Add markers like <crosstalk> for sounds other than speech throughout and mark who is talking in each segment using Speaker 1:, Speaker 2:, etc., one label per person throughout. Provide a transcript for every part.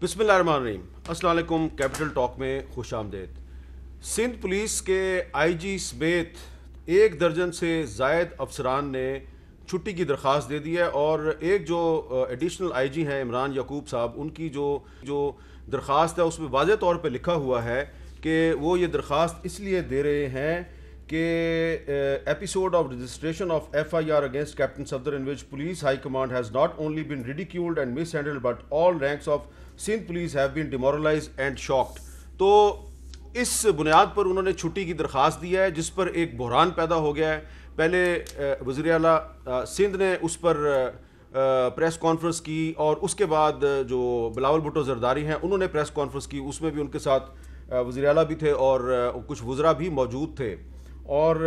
Speaker 1: बिसमीम Aslam capital talk में खुश आमदेद सिंध पुलिस के आईजी समेत एक दर्जन से जायद अफसरान ने छुट्टी की दरख्वास्त दे दी है और एक जो एडिशनल आईजी हैं इमरान यकूब साहब उनकी जो जो दरख्वास्त है उसमें वाज तौर पर लिखा हुआ है कि वो ये दरख्वास्त इसलिए दे रहे हैं कि episode of registration of F I R against captain Safdar in which police high command has not only been ridiculed and mishandled but all ranks of Sindh police have been demoralize and shocked तो इस बुनियाद पर उन्होंने छुट्टी की दरख्वास्त दी है जिस पर एक बहरान पैदा हो गया है पहले वजर अला सिंध ने उस पर प्रेस कॉन्फ्रेंस की और उसके बाद जो बिलावल भुटो जरदारी हैं उन्होंने प्रेस कॉन्फ्रेंस की उसमें भी उनके साथ वजी अला भी थे और कुछ वज्रा भी मौजूद थे और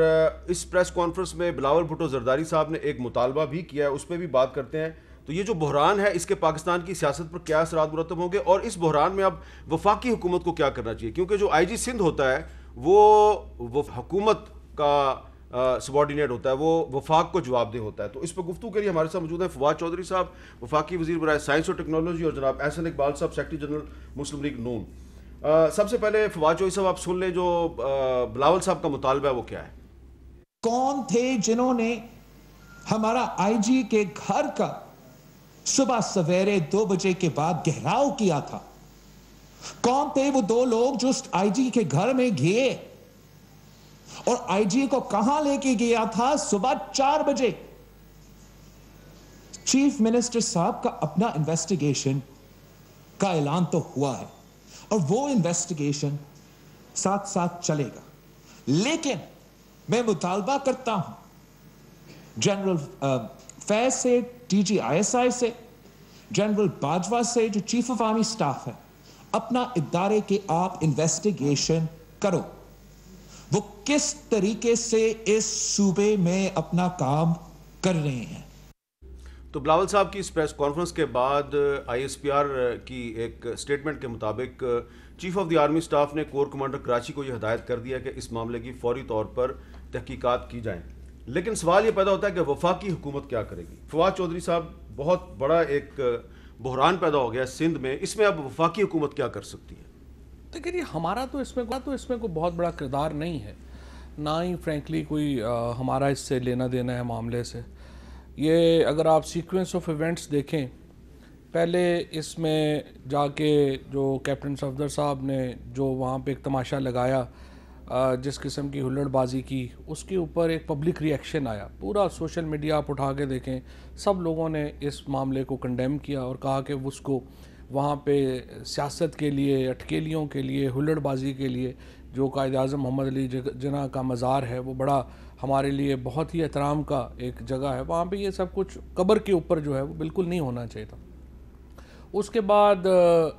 Speaker 1: इस प्रेस कॉन्फ्रेंस में बिलावल भुटो जरदारी साहब ने एक मुतालबा भी किया है उस पर भी बात करते हैं तो ये जो बहरान है इसके पाकिस्तान की सियासत पर क्या असरात मुरतब होंगे और इस बहरान में अब वफाकी हुकूमत को क्या करना चाहिए क्योंकि जो आई जी सिंध होता है वो वो हकूमत का सबॉर्डिनेट होता है वो वफाक को जवाबदेह होता है तो इस पर गुफ्तु के लिए हमारे साथ मौजूद है फवाद चौधरी साहब वफाकी वजीर बरए साइंस और टेक्नोलॉजी और जनाब एहसन इकबाल साहब सेक्रटरी जनरल मुस्लिम लीग नून सबसे पहले फवाद चौधरी साहब आप सुन लें जो बिलावल साहब का मुतालबा है वो क्या है
Speaker 2: कौन थे जिन्होंने हमारा आई जी के घर का सुबह सवेरे दो बजे के बाद गहराव किया था कौन थे वो दो लोग जो आईजी के घर में गए और आईजी को कहां लेके गया था सुबह चार बजे चीफ मिनिस्टर साहब का अपना इन्वेस्टिगेशन का ऐलान तो हुआ है और वो इन्वेस्टिगेशन साथ साथ चलेगा लेकिन मैं मुतालबा करता हूं जनरल फैज से डीजीआईएसआई से जनरल बाजवा से जो चीफ ऑफ आर्मी स्टाफ है अपना इदारे के आप इन्वेस्टिगेशन करो वो किस तरीके से इस सूबे में अपना काम कर रहे हैं
Speaker 1: तो बिलावल साहब की इस प्रेस कॉन्फ्रेंस के बाद आईएसपीआर की एक स्टेटमेंट के मुताबिक chief of the army staff ने कोर कमांडर कराची को यह हदायत कर दिया कि इस मामले की फौरी तौर पर तहकीकात की जाएं लेकिन सवाल ये पैदा होता है कि वफाकी हुकूमत क्या करेगी फवाद चौधरी साहब बहुत बड़ा एक बहरान पैदा हो गया सिंध में इसमें अब वफाकी हुकूमत क्या कर सकती है
Speaker 3: देखिए हमारा तो इसमें तो इसमें कोई बहुत बड़ा किरदार नहीं है ना ही फ्रेंकली कोई आ, हमारा इससे लेना देना है मामले से ये अगर आप सीक्वेंस ऑफ इवेंट्स देखें पहले इसमें जाके जो कैप्टन सफदर साहब ने जो वहाँ पे एक तमाशा लगाया जिस किस्म की हुल्लड़बाजी की उसके ऊपर एक पब्लिक रिएक्शन आया पूरा सोशल मीडिया आप उठा के देखें सब लोगों ने इस मामले को कंडेम किया और कहा कि उसको वहाँ पे सियासत के लिए अटकेलियों के लिए हुल्लड़बाजी के लिए जो कायद अजम मोहम्मद अली जना का मज़ार है वो बड़ा हमारे लिए बहुत ही एहतराम का एक जगह है वहाँ पे ये सब कुछ कब्र के ऊपर जो है वो बिल्कुल नहीं होना चाहिए था उसके बाद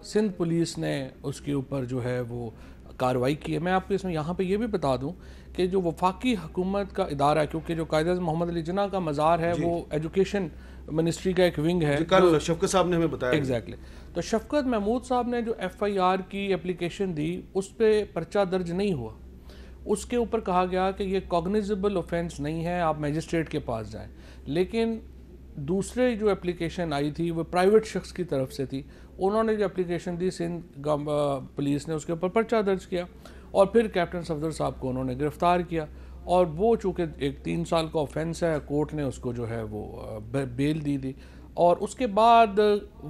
Speaker 3: सिंध पुलिस ने उसके ऊपर जो है वो कार्रवाई की है मैं आपको इसमें यहाँ पे ये भी बता दूँ कि जो वफाकी हुकूमत का इदारा क्योंकि जो कायद मोहम्मद अली जना का मज़ार है वो एजुकेशन मिनिस्ट्री का एक विंग है शफकत साहब ने हमें बताया एग्जैक्टली exactly. तो शफकत महमूद साहब ने जो एफ आई आर की एप्लीकेशन दी उस पर पर्चा दर्ज नहीं हुआ उसके ऊपर कहा गया कि ये कॉग्निजेबल ऑफेंस नहीं है आप मजिस्ट्रेट के पास जाएं लेकिन दूसरे जो एप्लीकेशन आई थी वो प्राइवेट शख्स की तरफ से थी उन्होंने जो एप्लीकेशन दी सिंध पुलिस ने उसके ऊपर पर्चा दर्ज किया और फिर कैप्टन सफदर साहब को उन्होंने गिरफ़्तार किया और वो चूँकि एक तीन साल का ऑफेंस है कोर्ट ने उसको जो है वो बेल दी थी और उसके बाद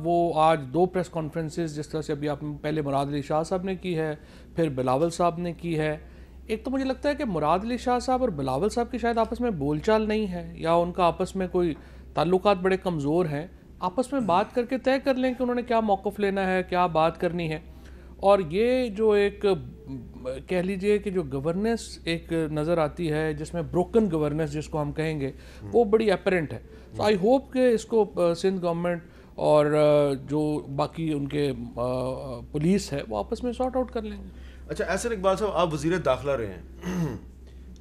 Speaker 3: वो आज दो प्रेस कॉन्फ्रेंसेस जिस तरह से अभी आप पहले मुराद अली शाह साहब ने की है फिर बिलावल साहब ने की है एक तो मुझे लगता है कि मुराद अली शाह साहब और बिलावल साहब की शायद आपस में बोलचाल नहीं है या उनका आपस में कोई ताल्लुक बड़े कमज़ोर हैं आपस में बात करके तय कर लें कि उन्होंने क्या मौक़ लेना है क्या बात करनी है और ये जो एक कह लीजिए कि जो गवर्नेंस एक नज़र आती है जिसमें ब्रोकन गवर्नेंस जिसको हम कहेंगे वो बड़ी अपेरेंट है सो आई होप कि इसको सिंध गवर्नमेंट और जो बाकी उनके पुलिस है वो आपस में सॉर्ट आउट कर लेंगे अच्छा ऐसे इकबाल साहब आप वजीर दाखिला रहे
Speaker 1: हैं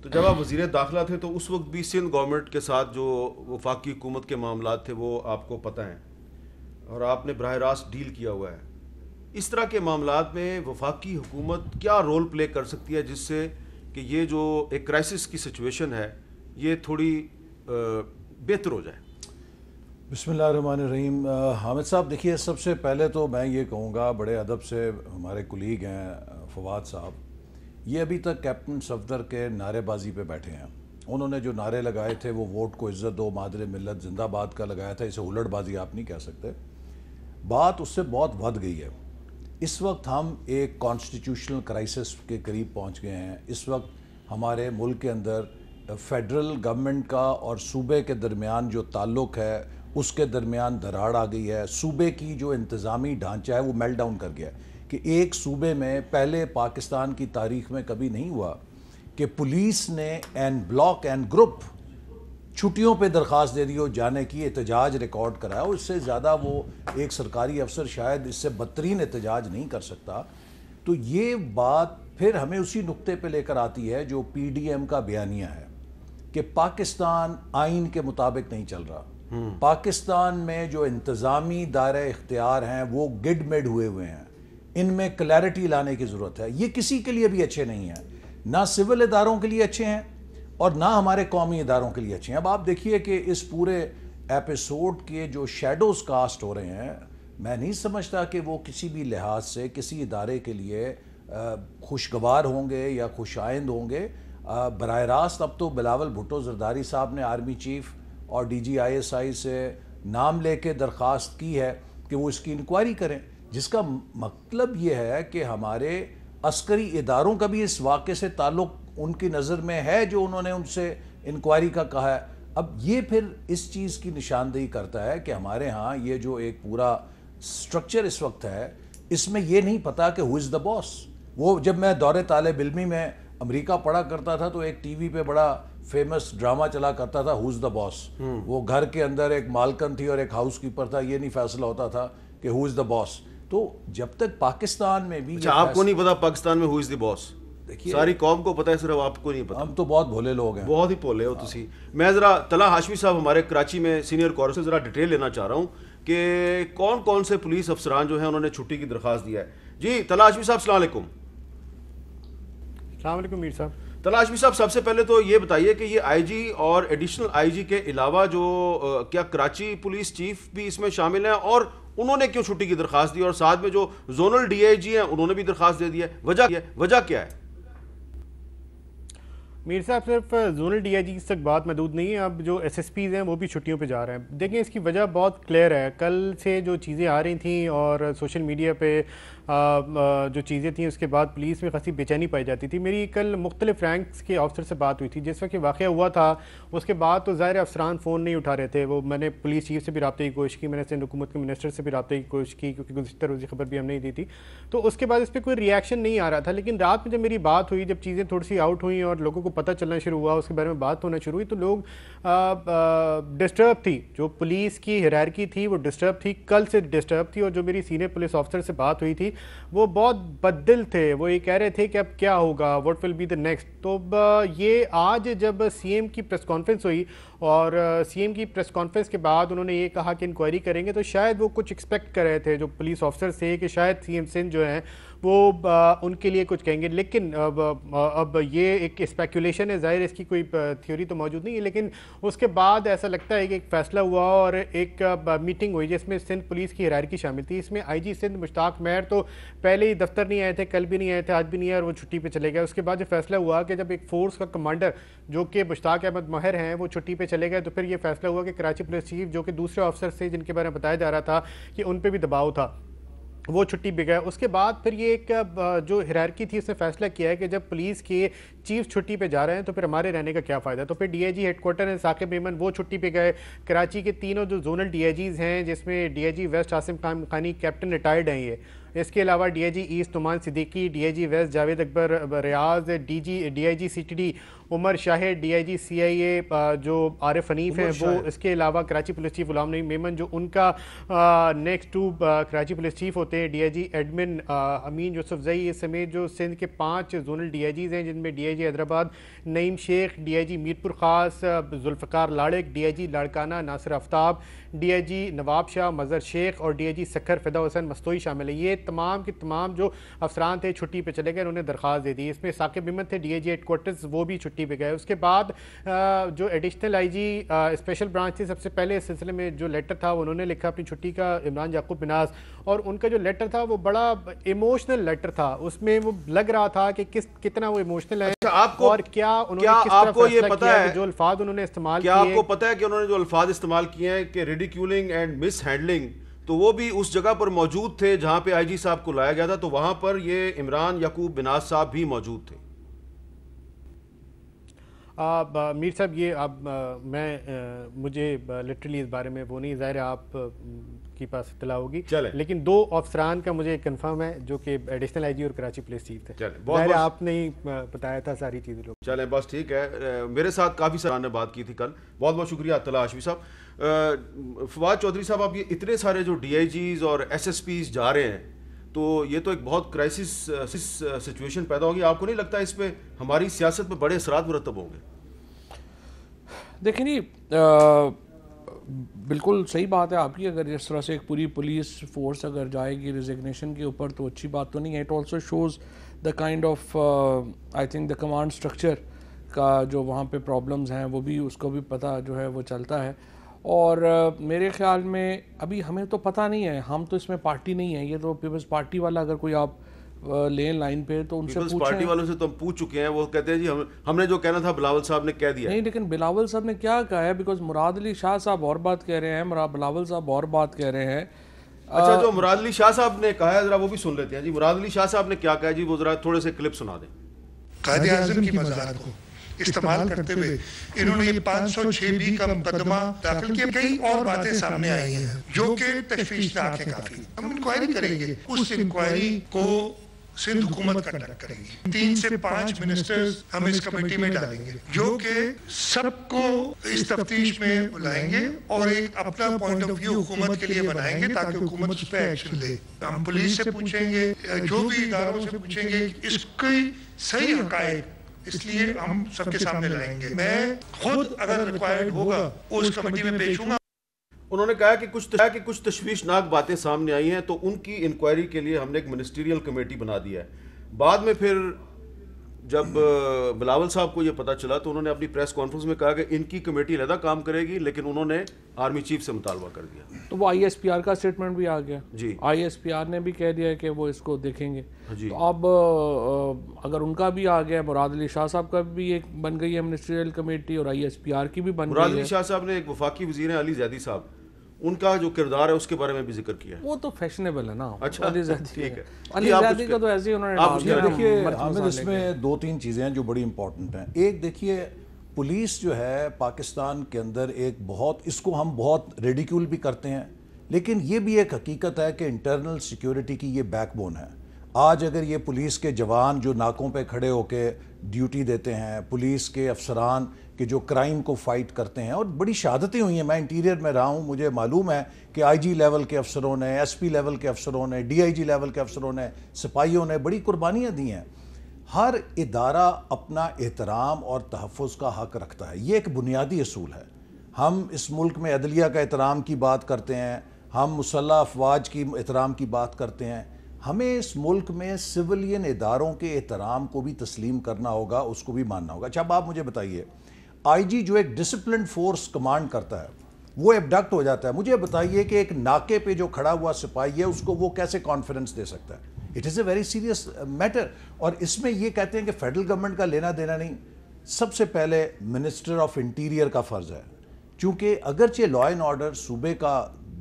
Speaker 1: तो जब आप वजीर दाखिला थे तो उस वक्त भी सिंध गवर्नमेंट के साथ जो वफाकी हुकूमत के मामला थे वो आपको पता हैं और आपने बरह रास्त डील किया हुआ है इस तरह के मामला में वफाकी हुकूमत क्या रोल प्ले कर सकती है जिससे कि ये जो एक क्राइसिस की सिचुएशन है ये थोड़ी बेहतर हो
Speaker 2: जाए बसमीम हामिद साहब देखिए सबसे पहले तो मैं ये कहूँगा बड़े अदब से हमारे कुलीग हैं फवाद साहब ये अभी तक कैप्टन सफदर के नारेबाजी पे बैठे हैं उन्होंने जो नारे लगाए थे वो वोट को इज़्ज़त दो मादर मिलत जिंदाबाद का लगाया था इसे उलटबाजी आप नहीं कह सकते बात उससे बहुत बढ़ गई है इस वक्त हम एक कॉन्स्टिट्यूशनल क्राइसिस के करीब पहुंच गए हैं इस वक्त हमारे मुल्क के अंदर फेडरल गवर्नमेंट का और सूबे के दरमियान जो ताल्लुक़ है उसके दरमियान दराड़ आ गई है सूबे की जो इंतज़ामी ढांचा है वो मेल्ट डाउन कर गया है कि एक सूबे में पहले पाकिस्तान की तारीख में कभी नहीं हुआ कि पुलिस ने एन ब्लॉक एन ग्रुप छुट्टियों पे दरख्वास्त दे दी हो जाने की एहतजाज रिकॉर्ड कराया उससे ज़्यादा वो एक सरकारी अफसर शायद इससे बदतरीन एहतजाज नहीं कर सकता तो ये बात फिर हमें उसी नुक्ते पे लेकर आती है जो पीडीएम का बयानिया है कि पाकिस्तान आइन के मुताबिक नहीं चल रहा हम्म। पाकिस्तान में जो इंतज़ामी दायरे इख्तियार हैं वो गिड मेड हुए हुए हैं इनमें क्लैरिटी लाने की ज़रूरत है ये किसी के लिए भी अच्छे नहीं हैं ना सिविल इदारों के लिए अच्छे हैं और ना हमारे कौमी इदारों के लिए अच्छे हैं अब आप देखिए कि इस पूरे एपिसोड के जो शेडोज़ कास्ट हो रहे हैं मैं नहीं समझता कि वो किसी भी लिहाज से किसी इदारे के लिए खुशगवार होंगे या खुश आइंद होंगे बर रास्त अब तो बिलावल भुट्टो जरदारी साहब ने आर्मी चीफ और D G I S I से नाम लेके दरख्वास्त की है कि वो इसकी इंक्वायरी करें जिसका मतलब ये है कि हमारे अस्करी इदारों का भी इस वाक़े से ताल्लुक़ उनकी नज़र में है जो उन्होंने उनसे इंक्वायरी का कहा है अब ये फिर इस चीज़ की निशानदेही करता है कि हमारे यहाँ ये जो एक पूरा स्ट्रक्चर इस वक्त है इसमें यह नहीं पता कि हु इज़ द बॉस वो जब मैं दौरे तालब इलमी में अमेरिका पढ़ा करता था तो एक टीवी पे बड़ा फेमस ड्रामा चला करता था हु इज़ द बॉस वो घर के अंदर एक मालकन थी और एक हाउस कीपर था ये नहीं फैसला होता था कि हु इज़ द बॉस तो जब तक पाकिस्तान में भी अच्छा, आपको नहीं
Speaker 1: पता पाकिस्तान में हुई बॉस देखिए सारी कौम को पता है सिर्फ आपको नहीं पता हम तो बहुत भोले लोग हैं बहुत ही भोले हो तुम मैं ज़रा तला हाशमी साहब हमारे कराची में सीनियर कॉर्स से ज़रा डिटेल लेना चाह रहा हूँ कि कौन कौन से पुलिस अफसरान जो है उन्होंने छुट्टी की दरख्वास्त दिया है जी तला हाशमी साहब सलाम
Speaker 4: सलामकुम मीर साहब
Speaker 1: तलाशमी साहब सबसे पहले तो ये बताइए कि ये आईजी और एडिशनल आईजी के अलावा जो क्या कराची पुलिस चीफ भी इसमें शामिल हैं और उन्होंने क्यों छुट्टी की दरखास्त दी और साथ में जो जोनल डीआईजी हैं उन्होंने भी दरखास्त दे दी है वजह क्या है वजह क्या है
Speaker 4: मीर साहब सिर्फ जोनल डीआईजी तक बात महदूद नहीं है अब जो एसएसपीज हैं वो भी छुट्टियों पे जा रहे हैं देखिए इसकी वजह बहुत क्लियर है कल से जो चीज़ें आ रही थी और सोशल मीडिया पे जो चीज़ें थी उसके बाद पुलिस में खासी बेचैनी पाई जाती थी मेरी कल मुख्तलिफ रैंक्स के अफसर से बात हुई थी जिस वक्त वाक़ हुआ था उसके बाद तो ज़ाहिर अफसरान फ़ोन नहीं उठा रहे थे वो मैंने पुलिस चीफ से भी रबते की कोशिश की मैंने सिंध हुकूमत के मिनिस्टर से भी रबते की कोशिश की क्योंकि गुजर रोजी खबर भी हम नहीं दी थी तो उसके बाद इस पर कोई रिएक्शन नहीं आ रहा था लेकिन रात में जब मेरी बात हुई जब चीज़ें थोड़ी सी आउट हुई और लोगों को पता चलना शुरू हुआ उसके बारे में बात होना शुरू हुई तो लोग डिस्टर्ब थी जो पुलिस की हरारकी थी वो डिस्टर्ब थी कल से डिस्टर्ब थी और जो मेरी सीनियर पुलिस ऑफिसर से बात हुई थी वो बहुत बददिल थे वो ये कह रहे थे कि अब क्या होगा what will be the next तो ये आज जब सीएम की प्रेस कॉन्फ्रेंस हुई और सीएम की प्रेस कॉन्फ्रेंस के बाद उन्होंने ये कहा कि इंक्वायरी करेंगे तो शायद वो कुछ एक्सपेक्ट कर रहे थे जो पुलिस ऑफिसर थे कि शायद सीएम सिंह जो हैं वो आ, उनके लिए कुछ कहेंगे लेकिन अब अब ये एक स्पेकुलेशन है ज़ाहिर इसकी कोई थ्योरी तो मौजूद नहीं है लेकिन उसके बाद ऐसा लगता है कि एक फ़ैसला हुआ और एक मीटिंग हुई जिसमें सिंध पुलिस की हरारकी शामिल थी इसमें आईजी सिंध मुश्ताक मेहर तो पहले ही दफ्तर नहीं आए थे कल भी नहीं आए थे आज भी नहीं आए और वो छुट्टी पर चले गए उसके बाद जो फैसला हुआ कि जब एक फ़ोर्स का कमांडर जो कि मुश्ताक अहमद महर हैं वो छुट्टी पर चले गए तो फिर ये फैसला हुआ कि कराची पुलिस चीफ जो कि दूसरे ऑफिसर थे जिनके बारे में बताया जा रहा था कि उन पर भी दबाव था वो छुट्टी पे गए उसके बाद फिर ये एक जो हिरारकी थी उसने फैसला किया है कि जब पुलिस के चीफ छुट्टी पे जा रहे हैं तो फिर हमारे रहने का क्या फ़ायदा तो फिर डीआईजी हेडक्वार्टर हैं साकिब मेमन वो छुट्टी पे गए कराची के तीनों जो जोनल डीआईजीज़ हैं जिसमें डीआईजी वेस्ट आसिम खान खानी कैप्टन रिटायर्ड हैं ये इसके अलावा डीआईजी ईस्ट तुमान Siddiqui DIG west Javed Akbar Riaz DG DIG CTD Umar Shahid DIG CIA जो आरिफ हनीफ है वो इसके अलावा कराची पुलिस चीफ गुलाम नबी मेमन जो उनका next to Karachi police chief होते हैं डीआईजी एडमिन अमीन यूसुफ जई समेत जो सिंध के पाँच जोनल डीआईजीज हैं जिनमें DIG Hyderabad Naeem Shaikh DIG Mirpur Khas Zulfiqar Larik DIG Larkana Nasir Aftab जी नवाब शाह मज़र शेख और डी जी सखर फ़िदा हुसैन मस्तोई शामिल है ये तमाम के तमाम जो अफसरान थे छुट्टी पर चले गए उन्होंने दरख्वास्त दे दी इसमें साकिब अहमद थे डी आई जी हेडकोर्टर्स वो भी छुट्टी पर गए उसके बाद जो additional I G special branch थी सबसे पहले इस सिलसिले में जो लेटर था उन्होंने लिखा अपनी छुट्टी का इमरान याकूब बिनास और उनका जो लेटर था वो बड़ा इमोशनल लेटर था उसमें वो लग रहा था कि किस कितना वो इमोशनल है अच्छा, आपको और क्या उन्होंने क्या आपको ये पता है जो
Speaker 1: अल्फाज उन्होंने इस्तेमाल किया आपको पता है कि उन्होंने जो अल्फाज इस्तेमाल किए हैं कि रेडिक्यूलिंग एंड मिस हैंडलिंग तो वो भी उस जगह पर मौजूद थे जहाँ पे आईजी साहब को लाया गया था तो वहाँ पर ये इमरान यकूब बिनाज साहब भी मौजूद थे
Speaker 4: आप मीर साहब ये आप मैं आ, मुझे लिटरली इस बारे में वो नहीं ज़ाहिर आप के पास इतला होगी लेकिन दो अफसरान का मुझे कंफर्म है जो कि एडिशनल आईजी और कराची पुलिस चीफ थे ज़ाहिर आपने ही बताया था सारी चीज़ें लोग
Speaker 1: चलें बस ठीक है मेरे साथ काफ़ी ने बात की थी कल बहुत बहुत शुक्रिया अतला आशवी साहब फवाद चौधरी साहब आप ये इतने सारे जो डी और एस जा रहे हैं तो ये तो एक बहुत क्राइसिस सिचुएशन पैदा होगी आपको नहीं लगता इस पर हमारी सियासत में बड़े असरात मुरतब होंगे
Speaker 3: देखिए बिल्कुल सही बात है आपकी अगर इस तरह से एक पूरी पुलिस फोर्स अगर जाएगी रिजिग्नेशन के ऊपर तो अच्छी बात तो नहीं है it also shows the kind of I think the command structure का जो वहाँ पे प्रॉब्लम्स हैं वो भी उसको भी पता जो है वो चलता है और मेरे ख्याल में अभी हमें तो पता नहीं है हम तो इसमें पार्टी नहीं है ये तो पीपल्स पार्टी वाला अगर कोई आप लें लाइन पे तो उनसे पार्टी वालों
Speaker 1: से तो हम पूछ चुके हैं वो कहते हैं जी हम हमने जो कहना था बिलावल साहब ने कह दिया नहीं
Speaker 3: लेकिन बिलावल साहब ने क्या कहा है बिकॉज मुराद अली शाह साहब और बात कह रहे हैं बिलावल साहब और बात कह रहे हैं अच्छा जो मुराद अली शाह साहब ने कहा है जरा
Speaker 1: वो भी सुन लेते हैं जी मुराद अली शाह साहब ने क्या कहा है जी वो जरा थोड़े से क्लिप सुना दें
Speaker 4: कायदे आजम की मजाक को इस्तेमाल करते हुए इन्होंने ये पाँच सौ छह बी का मुकदमा दाखिल किया कई और बातें सामने आई हैं जो कि तशवीशनाक है काफी हम इंक्वायरी करेंगे उस
Speaker 2: इंक्वायरी को सिंध हुकूमत कंडक्ट करेंगे तीन से पांच मिनिस्टर्स हम इस कमेटी में डालेंगे जो कि सबको इस तफ्तीश में बुलाएंगे
Speaker 3: और एक अपना पॉइंट ऑफ व्यू हुकूमत के लिए बनाएंगे ताकि हुकूमत उस पर एक्शन ले हम पुलिस से
Speaker 2: पूछेंगे जो भी इदारों से पूछेंगे इसकी सही हकायक इसलिए हम सबके सामने लाएंगे मैं खुद अगर रिक्वायर्ड होगा तो उस कमेटी में भेजूंगा
Speaker 1: उन्होंने कहा कि कुछ कहा कि कुछ तश्वीशनाक बातें सामने आई हैं तो उनकी इंक्वायरी के लिए हमने एक मिनिस्टीरियल कमेटी बना दिया है बाद में फिर जब बिलावल साहब को ये पता चला तो उन्होंने अपनी प्रेस कॉन्फ्रेंस में कहा कि इनकी कमेटी लदा काम करेगी लेकिन उन्होंने आर्मी चीफ से मुतालबा कर दिया
Speaker 3: तो वो आईएसपीआर का स्टेटमेंट भी आ गया जी आईएसपीआर ने भी कह दिया है कि वो इसको देखेंगे हाँ जी तो अब अगर उनका भी आ गया मुराद अली शाह साहब का भी एक बन गई है मिनिस्ट्रियल कमेटी और आई की भी बन गई मुराद अली
Speaker 1: शाह साहब ने एक वफाकी वजीर अली जैदी साहब उनका जो किरदार है उसके बारे में भी जिक्र किया है वो
Speaker 3: तो
Speaker 2: फैशनेबल है ना अच्छा <laughs> ठीक है अली जादी का तो ऐसे
Speaker 3: ही उन्होंने देखिए हमें
Speaker 2: इसमें दो तीन चीज़ें हैं जो बड़ी इंपॉर्टेंट हैं एक देखिए पुलिस जो है पाकिस्तान के अंदर एक बहुत इसको हम बहुत रेडिक्यूल भी करते हैं लेकिन ये भी एक हकीकत है कि इंटरनल सिक्योरिटी की ये बैकबोन है आज अगर ये पुलिस के जवान जो नाकों पे खड़े होकर ड्यूटी देते हैं पुलिस के अफसरान के जो क्राइम को फाइट करते हैं और बड़ी शहादतें हुई हैं मैं इंटीरियर में रहा हूँ मुझे मालूम है कि आईजी लेवल के अफसरों ने एसपी लेवल के अफसरों ने डीआईजी लेवल के अफसरों ने सिपाहियों ने बड़ी कुर्बानियाँ दी हैं हर इदारा अपना एहतराम और तहफ़ का हक रखता है ये एक बुनियादी असूल है हम इस मुल्क में अदलिया का एहतराम की बात करते हैं हम मुसल्ह अफवाज की एहतराम की बात करते हैं हमें इस मुल्क में सिविलियन इदारों के एहतराम को भी तस्लीम करना होगा उसको भी मानना होगा अच्छा अब आप मुझे बताइए आईजी जो एक डिसिप्लिन फोर्स कमांड करता है वो एबडक्ट हो जाता है मुझे बताइए कि एक नाके पे जो खड़ा हुआ सिपाही है उसको वो कैसे कॉन्फिडेंस दे सकता है it is a very serious matter और इसमें ये कहते हैं कि फेडरल गवर्नमेंट का लेना देना नहीं सबसे पहले मिनिस्टर ऑफ इंटीरियर का फ़र्ज़ है क्योंकि अगरचे लॉ एंड ऑर्डर सूबे का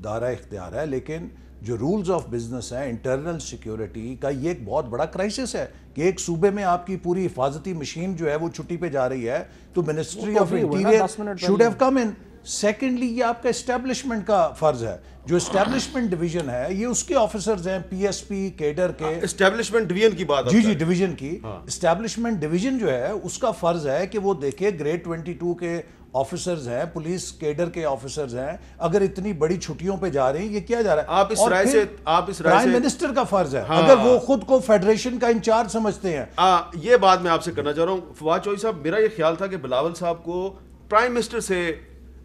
Speaker 2: दायरा इख्तियार है लेकिन जो रूल्स ऑफ बिजनेस है इंटरनल सिक्योरिटी का ये एक बहुत बड़ा क्राइसिस है कि एक सूबे में आपकी पूरी हिफाजती मशीन जो है वो छुट्टी पे जा रही है तो ministry of interior should have come in secondly ये आपका इस्टेब्लिशमेंट का फर्ज है जो इस्टेब्लिशमेंट डिवीजन है ये उसके ऑफिसर्स हैं पीएसपी केडर के
Speaker 1: इस्टेब्लिशमेंट हाँ, डिवीजन की
Speaker 2: बात जी जी डिवीजन की इस्टेब्लिशमेंट हाँ। डिवीजन जो है उसका फर्ज है कि वो देखे ग्रेड 22 के ऑफिसर्स हैं पुलिस केडर के ऑफिसर्स हैं अगर इतनी बड़ी छुट्टियों पे जा रहे हैं ये क्या जा रहा है आप इस राय से आप इस राय से प्राइम मिनिस्टर का फर्ज है हाँ, अगर वो खुद को फेडरेशन का इंचार्ज समझते हैं
Speaker 1: आ, ये बात मैं आपसे करना चाह रहा हूँ फवाद चौधरी साहब मेरा ये ख्याल था कि बिलावल साहब को प्राइम मिनिस्टर से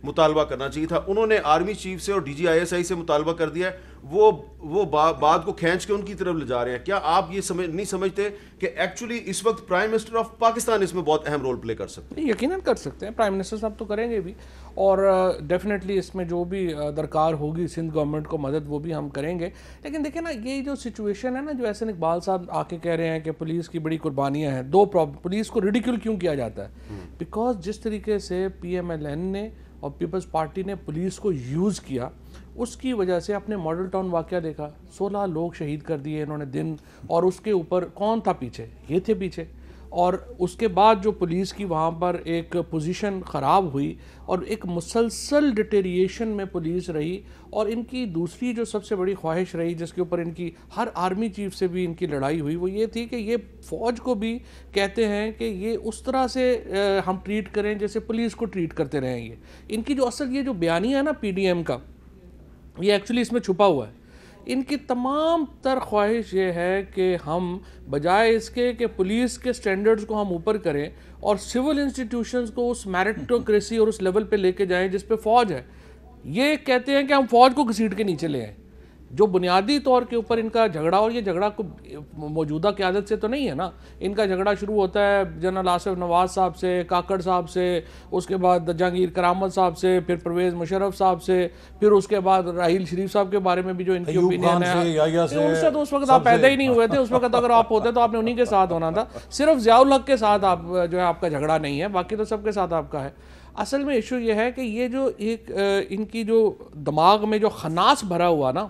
Speaker 1: मुतालबा करना चाहिए था उन्होंने आर्मी चीफ से और D G I S I से मुतालबा कर दिया वो वो बा, बात को खींच के उनकी तरफ ले जा रहे हैं क्या आप ये समझ नहीं समझते कि एक्चुअली इस वक्त प्राइम मिनिस्टर ऑफ पाकिस्तान इसमें बहुत अहम रोल प्ले कर सकते
Speaker 3: हैं यकीनन कर सकते हैं प्राइम मिनिस्टर साहब तो करेंगे भी और डेफिनेटली इसमें जो भी दरकार होगी सिंध गवर्नमेंट को मदद वो भी हम करेंगे लेकिन देखिए ना ये जो सिचुएशन है ना जो ऐसे इकबाल साहब आके कह रहे हैं कि पुलिस की बड़ी कुर्बानियाँ हैं दो प्रॉब्लम पुलिस को रिडिक्यूल क्यों किया जाता है बिकॉज हम्म। जिस तरीके से पी एम एल एन ने और पीपल्स पार्टी ने पुलिस को यूज़ किया उसकी वजह से आपने मॉडल टाउन वाक्य देखा सोलह लोग शहीद कर दिए इन्होंने दिन और उसके ऊपर कौन था पीछे ये थे पीछे और उसके बाद जो पुलिस की वहाँ पर एक पोजीशन ख़राब हुई और एक मुसलसल डिटेरिएशन में पुलिस रही और इनकी दूसरी जो सबसे बड़ी ख्वाहिश रही जिसके ऊपर इनकी हर आर्मी चीफ से भी इनकी लड़ाई हुई वो ये थी कि ये फ़ौज को भी कहते हैं कि ये उस तरह से हम ट्रीट करें जैसे पुलिस को ट्रीट करते रहेंगे इनकी जो असल ये जो बयानी है ना पी का ये एक्चुअली इसमें छुपा हुआ है इनकी तमाम तर ख्वाहिश ये है कि हम बजाय इसके कि पुलिस के स्टैंडर्ड्स को हम ऊपर करें और सिविल इंस्टीट्यूशंस को उस मैरिटोक्रेसी और उस लेवल पे लेके जाएं जिस पे फौज है ये कहते हैं कि हम फौज को घसीट के नीचे ले आए जो बुनियादी तौर के ऊपर इनका झगड़ा और ये झगड़ा मौजूदा क्यादत से तो नहीं है ना इनका झगड़ा शुरू होता है जनरल आसिफ नवाज साहब से काकड़ साहब से उसके बाद जहांगीर करामत साहब से फिर परवेज़ मुशरफ साहब से फिर उसके बाद राहील शरीफ साहब के बारे में भी जो इनकी ओपिनियन है उनसे तो उस वक्त आप पैदा ही नहीं हुए थे उस वक्त अगर आप होते तो आपने उन्हीं के साथ होना था सिर्फ जियाउल हक के साथ आप जो है आपका झगड़ा नहीं है बाकी तो सबके साथ आपका है असल में इशू यह है कि ये जो एक इनकी जो दिमाग में जो खनास भरा हुआ ना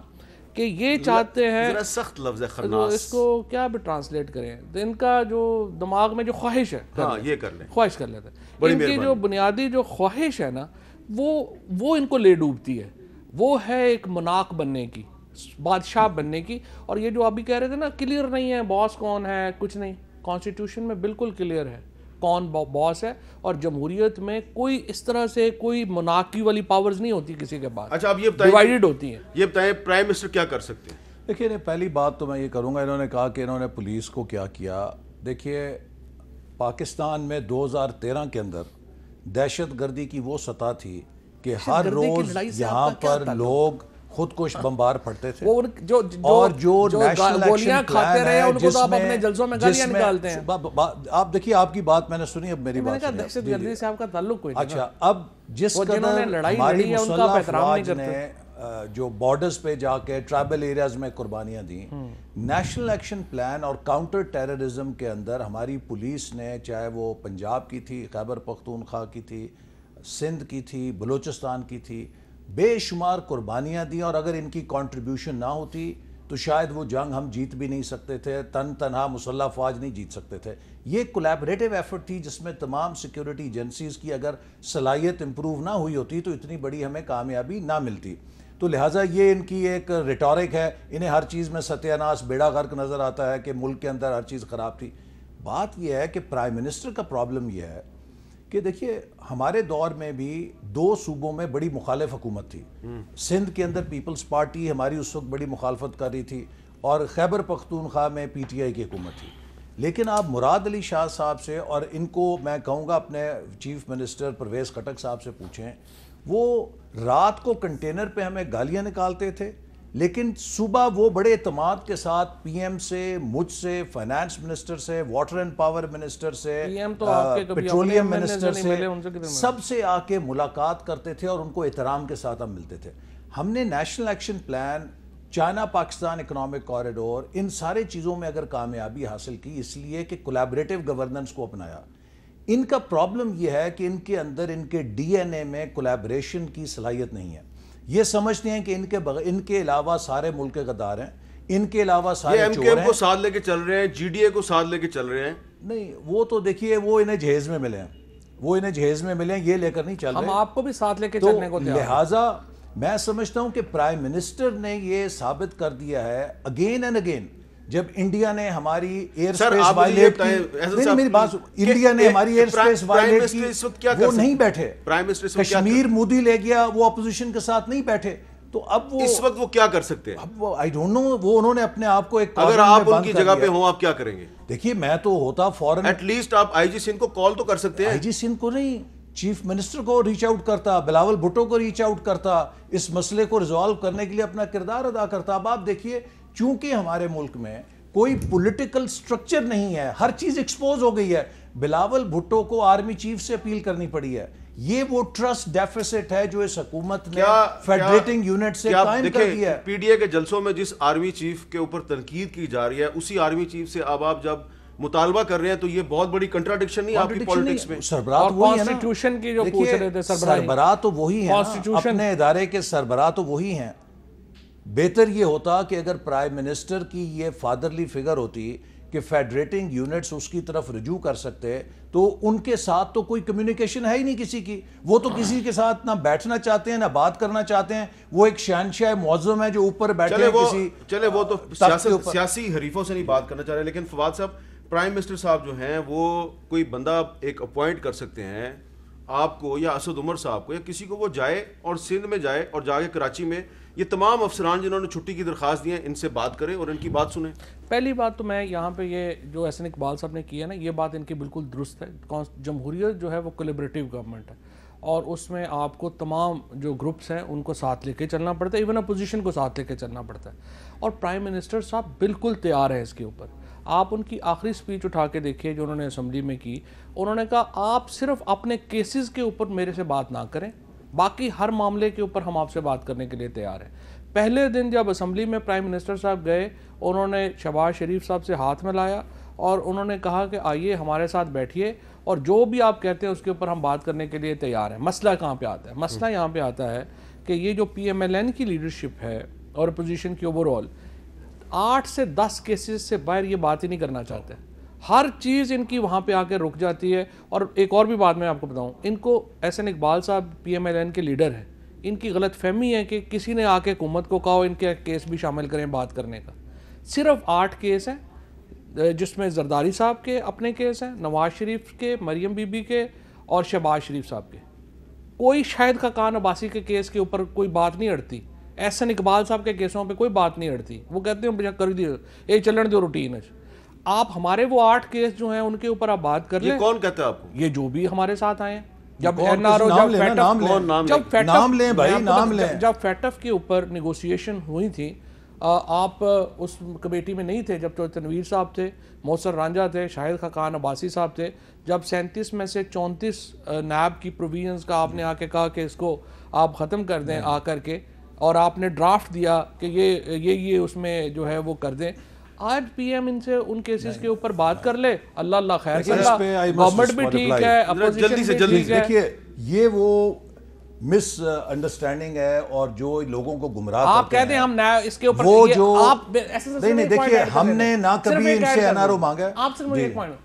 Speaker 3: कि ये चाहते हैं सख्त लफ्ज है तो इसको क्या भी ट्रांसलेट करें तो इनका जो दिमाग में जो ख्वाहिश है कर हाँ, ये कर लें ख्वाहिश कर लेते हैं इनकी जो बुनियादी जो ख्वाहिश है ना वो वो इनको ले डूबती है वो है एक मनाक बनने की बादशाह बनने की और ये जो अभी कह रहे थे ना क्लियर नहीं है बॉस कौन है कुछ नहीं कॉन्स्टिट्यूशन में बिल्कुल क्लियर है कौन बॉस है और जमहूरियत में कोई इस तरह से कोई मोनाकी वाली पावर्स नहीं होती किसी के पास अच्छा अब ये
Speaker 1: डिवाइडेड
Speaker 2: होती हैं ये बताएं प्राइम मिनिस्टर क्या कर सकते हैं देखिए पहली बात तो मैं ये करूँगा इन्होंने कहा कि इन्होंने पुलिस को क्या किया देखिए पाकिस्तान में तेरह के अंदर दहशत गर्दी की वो सतह थी कि हर रोज़ यहाँ पर लोग खुद को बम्बार पड़ते थे वो उन, जो, जो और जो, जो गोलियां खाते रहे उनको तो आप अपने जलसों में गालियां निकालते हैं आप देखिए आपकी बात मैंने सुनी अब मेरी बात दहशत से आपका ताल्लुक कोई अच्छा अब जिस लड़ाई लड़ी है उनका आप नहीं करते जो बॉर्डर्स पे जाके ट्राइबल एरियाज में कुर्बानियां दी नेशनल एक्शन प्लान और काउंटर टेररिज्म के अंदर हमारी पुलिस ने चाहे वो पंजाब की थी खैबर पख्तूनख्वा की थी सिंध की थी बलूचिस्तान की थी बेशुमार कुर्बानियाँ दी और अगर इनकी कॉन्ट्रीब्यूशन ना होती तो शायद वो जंग हम जीत भी नहीं सकते थे तन तनहा मुसल्ला फौज नहीं जीत सकते थे ये कोलेबरेटिव एफर्ट थी जिसमें तमाम सिक्योरिटी एजेंसीज़ की अगर सलाहियत इम्प्रूव ना हुई होती तो इतनी बड़ी हमें कामयाबी ना मिलती तो लिहाजा ये इनकी एक रिटॉरिक है इन्हें हर चीज़ में सत्यानाश बेड़ा गर्क नज़र आता है कि मुल्क के अंदर हर चीज़ ख़राब थी बात यह है कि प्राइम मिनिस्टर का प्रॉब्लम यह है कि देखिए हमारे दौर में भी दो सूबों में बड़ी मुखालिफ हुकूमत थी हम्म। सिंध के अंदर पीपल्स पार्टी हमारी उस वक्त बड़ी मुखालफत कर रही थी और खैबर पख्तूनख्वा में पी टी आई की हुकूमत थी लेकिन आप मुराद अली शाह साहब से और इनको मैं कहूँगा अपने चीफ मिनिस्टर परवेज़ खटक साहब से पूछें वो रात को कंटेनर पे हमें गालियाँ निकालते थे लेकिन सुबह वो बड़े अतमाद के साथ पीएम से मुझसे फाइनेंस मिनिस्टर से वाटर एंड पावर मिनिस्टर से तो आ, पेट्रोलियम तो मिनिस्टर से सबसे आके मुलाकात करते थे और उनको एहतराम के साथ हम मिलते थे हमने national action plan China Pakistan economic corridor इन सारे चीज़ों में अगर कामयाबी हासिल की इसलिए कि कोलाबरेटिव गवर्नेंस को अपनाया इनका प्रॉब्लम यह है कि इनके अंदर इनके डीएनए में कोलाब्रेशन की सलाहियत नहीं है ये समझते हैं कि इनके बग, इनके अलावा सारे मुल्क के गद्दार हैं इनके अलावा सारे एमकेएम को
Speaker 1: साथ लेके चल रहे हैं जीडीए को साथ लेके चल रहे हैं
Speaker 2: नहीं वो तो देखिए वो इन्हें जहेज में मिले हैं वो इन्हें जहेज में मिले ये लेकर नहीं चल हम रहे आपको भी साथ लेके तो चलने को लिहाजा मैं समझता हूं कि प्राइम मिनिस्टर ने ये साबित कर दिया है अगेन एंड अगेन जब इंडिया ने हमारी एयर स्पेस वायलेट की मेरी बात इंडिया ने हमारी एयर स्पेस वायलेट की वो नहीं बैठे प्राइम मिनिस्टर कश्मीर मोदी ले गया वो अपोजिशन के साथ नहीं बैठे तो अब वो इस वक्त वो क्या कर सकते हैं आई डोंट नो वो उन्होंने अपने आप को एक अगर आप उनकी जगह पे हो आप क्या करेंगे देखिए मैं तो होता फॉरन एटलीस्ट आप आईजी सिंह को कॉल तो कर सकते हैं आईजी सिंह को नहीं चीफ मिनिस्टर को रीच आउट करता बिलावल भुट्टो को रीच आउट करता इस मसले को रिजॉल्व करने के लिए अपना किरदार अदा करता अब आप देखिए चूंकि हमारे मुल्क में कोई पॉलिटिकल स्ट्रक्चर नहीं है हर चीज़ एक्सपोज हो गई है बिलावल भुट्टो को आर्मी चीफ से अपील करनी पड़ी है ये वो ट्रस्ट डेफिसिट है जो इस हकूमत ने फेडरेटिंग यूनिट से कायम कर दिया है
Speaker 1: पीडीए के जलसों में जिस आर्मी चीफ के ऊपर तनकीद की जा रही है उसी आर्मी चीफ से अब आप जब मुतालबा कर रहे हैं तो ये बहुत बड़ी कंट्राडिक्शन नहीं आपकी पॉलिटिक्स में सरबरा तो वही
Speaker 2: है की सरबरा तो वही है अपने इदारे के सरबरा तो वही है बेहतर ये होता कि अगर प्राइम मिनिस्टर की ये फादरली फिगर होती कि फेडरेटिंग यूनिट्स उसकी तरफ रजू कर सकते तो उनके साथ तो कोई कम्युनिकेशन है ही नहीं किसी की वो तो किसी के साथ ना बैठना चाहते हैं ना बात करना चाहते हैं वो एक शहनशाह मुआजम है जो ऊपर बैठे चले वो, किसी
Speaker 1: चले वो तो सियासी हरीफों से नहीं बात करना चाह रहे लेकिन फवाद साहब प्राइम मिनिस्टर साहब जो हैं वो कोई बंदा एक अपॉइंट कर सकते हैं आपको या असद उमर साहब को या किसी को वो जाए और सिंध में जाए और जाके कराची में ये तमाम अफसरान जिन्होंने छुट्टी की दरख्वास्त दी है इनसे बात करें और इनकी बात सुने
Speaker 3: पहली बात तो मैं यहाँ पे ये जो एस एन इकबाल साहब ने किया है ना ये बात इनकी बिल्कुल दुरुस्त है जमहूरियत जो है वो कोलेबरेटिव गवर्नमेंट है और उसमें आपको तमाम जो ग्रुप्स हैं उनको साथ लेके चलना पड़ता है इवन अपोजिशन को साथ लेके चलना पड़ता है और प्राइम मिनिस्टर साहब बिल्कुल तैयार हैं इसके ऊपर आप उनकी आखिरी स्पीच उठा के देखिए जो उन्होंने असम्बली में की उन्होंने कहा आप सिर्फ अपने केसेस के ऊपर मेरे से बात ना करें बाकी हर मामले के ऊपर हम आपसे बात करने के लिए तैयार हैं पहले दिन जब असम्बली में प्राइम मिनिस्टर साहब गए उन्होंने शहबाज शरीफ साहब से हाथ मिलाया और उन्होंने कहा कि आइए हमारे साथ बैठिए और जो भी आप कहते हैं उसके ऊपर हम बात करने के लिए तैयार हैं मसला कहाँ पे आता है मसला यहाँ पे आता है कि ये जो पीएमएलएन की लीडरशिप है और अपोजिशन की ओवरऑल आठ से दस केसेस से बाहर ये बात ही नहीं करना चाहते हर चीज़ इनकी वहाँ पे आके रुक जाती है और एक और भी बात मैं आपको बताऊँ इनको एस एन इकबाल साहब पीएमएलएन के लीडर हैं इनकी गलत फहमी है कि किसी ने आके हुकूमत को कहा इनके केस भी शामिल करें बात करने का सिर्फ आठ केस हैं जिसमें जरदारी साहब के अपने केस हैं नवाज शरीफ के मरियम बीबी के और शहबाज शरीफ साहब के कोई शायद का कान अबासी के केस के ऊपर कोई बात नहीं अड़ती एस एन इकबाल साहब के केसों पे कोई बात नहीं अड़ती वो कहते हैं कर दियो ये चलन दो रूटीन है आप हमारे वो आठ केस जो हैं उनके ऊपर आप बात कर ये लें कौन कहता है आपको ये जो भी हमारे साथ आए जब एनआरओ जब तो जब नाम लें भाई नाम लें जब फैटफ के ऊपर निगोशिएशन हुई थी आप उस कमेटी में नहीं थे जब तो तनवीर साहब थे मौसर रांझा थे शाहिद खकान अब्बासी साहब थे जब सैंतीस में से चौंतीस नैब की प्रोविजंस का आपने आके कहा कि इसको आप ख़त्म कर दें आकर के और आपने ड्राफ्ट दिया कि ये ये ये उसमें जो है वो कर दें आज पीएम इनसे उन केसेस के ऊपर बात कर ले अल्लाह अल्लाह खैर गवर्नमेंट भी ठीक है जल्दी से जल्दी देखिए
Speaker 2: ये वो मिस अंडरस्टैंडिंग है और जो लोगों को गुमराह आप
Speaker 3: कहते हैं हम ना इसके ऊपर वो जो आप नहीं नहीं देखिए हमने ना कभी इनसे एनआरओ मांगा आप सिर्फ एक पॉइंट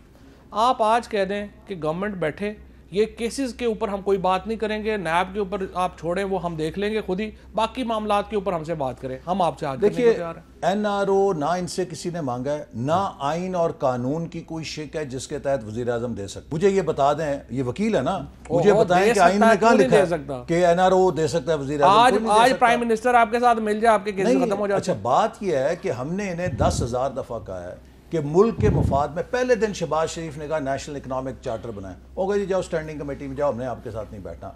Speaker 3: आप आज कह दें कि गवर्नमेंट बैठे ये केसेस के ऊपर हम कोई बात नहीं करेंगे नैब के ऊपर आप छोड़ें वो हम देख लेंगे खुद ही बाकी मामला के ऊपर हमसे बात करें हम आपसे आगे देखिए
Speaker 2: एन आर ओ ना इनसे किसी ने मांगा है ना आइन और कानून की कोई शिक है जिसके तहत वजी अजम दे सकते मुझे ये बता दें ये वकील है ना मुझे बताएं कि आइन में कहा लिखा है एन आर ओ दे सकता है वजी आज आज
Speaker 3: प्राइम मिनिस्टर आपके साथ मिल जाए आपके खत्म
Speaker 2: हो जाए अच्छा बात यह है कि हमने इन्हें दस हजार दफा कहा है कि मुल्क के मफाद में पहले दिन शहबाज शरीफ ने कहा नेशनल इकनॉमिक चार्टर बनाए हो गए जी जाओ स्टैंडिंग कमेटी में जाओ हमने आपके साथ नहीं बैठना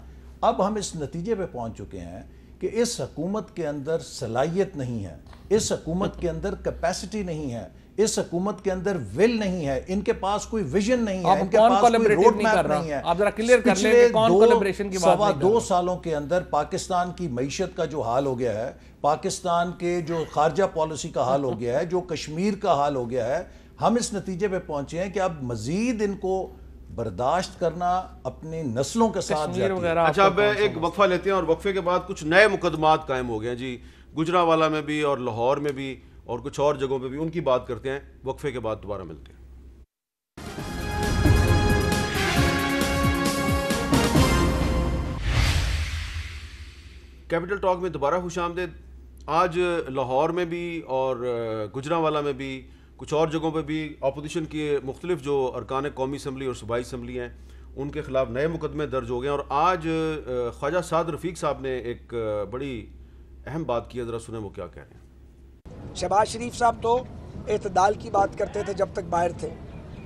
Speaker 2: अब हम इस नतीजे पर पहुंच चुके हैं कि इस हकूमत के अंदर सलाहियत नहीं है इस हकूमत के अंदर कैपेसिटी नहीं है इस हुकूमत के अंदर विल नहीं है इनके पास कोई विजन नहीं है इनके पास कोई रोड मैप नहीं है आप जरा क्लियर कर लें कौन कोलैबोरेशन की बात सवा दो सालों के अंदर पाकिस्तान की मीशत का जो हाल हो गया है पाकिस्तान के जो खारजा पॉलिसी का हाल हो गया है जो कश्मीर का हाल हो गया है हम इस नतीजे पे पहुंचे हैं कि अब मजीद इनको बर्दाश्त करना अपनी नस्लों के साथ अच्छा अब एक
Speaker 1: वक्फा लेते हैं और वक्फे के बाद कुछ नए मुकदमात कायम हो गए हैं जी गुजरावाला में भी और लाहौर में भी और कुछ और जगहों पर भी उनकी बात करते हैं वक्फे के बाद दोबारा मिलते हैं कैपिटल टॉक में दोबारा खुश आमदेद आज लाहौर में भी और गुजरावाला में भी कुछ और जगहों पर भी अपोजिशन के मुख्तलिफ जो अरकान कौमी इसम्बली और सूबाई इसम्बली हैं उनके ख़िलाफ़ नए मुकदमे दर्ज हो गए और आज ख्वाजा साद रफ़ीक साहब ने एक बड़ी अहम बात की है ज़रा सुने वो क्या कह रहे हैं
Speaker 3: शहबाज शरीफ साहब तो अतदाल की बात करते थे जब तक बाहर थे